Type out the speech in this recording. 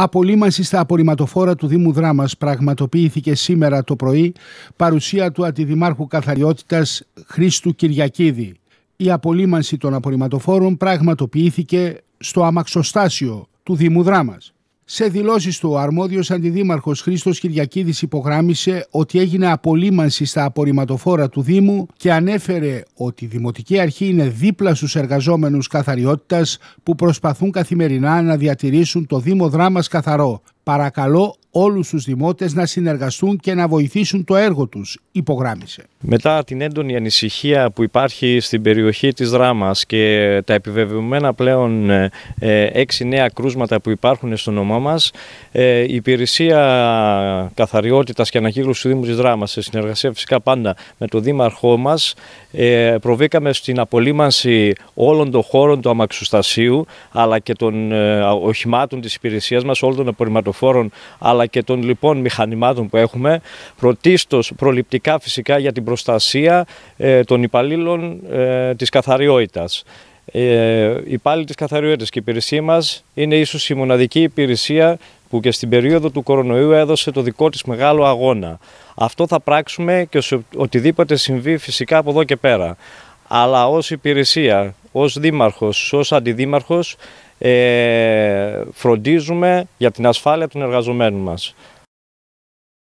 Απολύμανσης στα απορριμματοφόρα του Δήμου Δράμας πραγματοποιήθηκε σήμερα το πρωί παρουσία του Αντιδημάρχου Καθαριότητας Χρήστου Κυριακίδη. Η απολύμανση των απορριμματοφόρων πραγματοποιήθηκε στο αμαξοστάσιο του Δήμου Δράμας. Σε δηλώσεις του, ο αρμόδιος αντιδήμαρχος Χρήστος Κυριακίδης υπογράμισε ότι έγινε απολύμανση στα απορριμματοφόρα του Δήμου και ανέφερε ότι η Δημοτική Αρχή είναι δίπλα στους εργαζόμενους καθαριότητας που προσπαθούν καθημερινά να διατηρήσουν το Δήμο δράμα καθαρό. Παρακαλώ όλους τους δημότες να συνεργαστούν και να βοηθήσουν το έργο τους, υπογράμμισε. Μετά την έντονη ανησυχία που υπάρχει στην περιοχή της Δράμας και τα επιβεβαιωμένα πλέον ε, έξι νέα κρούσματα που υπάρχουν στο νομό μας, ε, η υπηρεσία καθαριότητας και ανακύκλωσης του Δήμου της Δράμας, σε συνεργασία φυσικά πάντα με τον Δήμαρχό μας, ε, προβήκαμε στην απολύμανση όλων των χώρων του αμαξουστασίου, αλλά και των οχημάτων της υπηρεσίας μας, όλων των απορριμματοφόρων, αλλά και των λοιπόν μηχανημάτων που έχουμε, πρωτίστως προληπτικά φυσικά για την προστασία ε, των υπαλλήλων ε, της καθαριότητας. Ε, οι πάλι της καθαριότητας και η υπηρεσία μας είναι ίσως η μοναδική υπηρεσία που και στην περίοδο του κορονοϊού έδωσε το δικό της μεγάλο αγώνα. Αυτό θα πράξουμε και σε οτιδήποτε συμβεί φυσικά από εδώ και πέρα. Αλλά ως υπηρεσία, ως δήμαρχος, ως αντιδήμαρχος ε, φροντίζουμε για την ασφάλεια των εργαζομένων μας.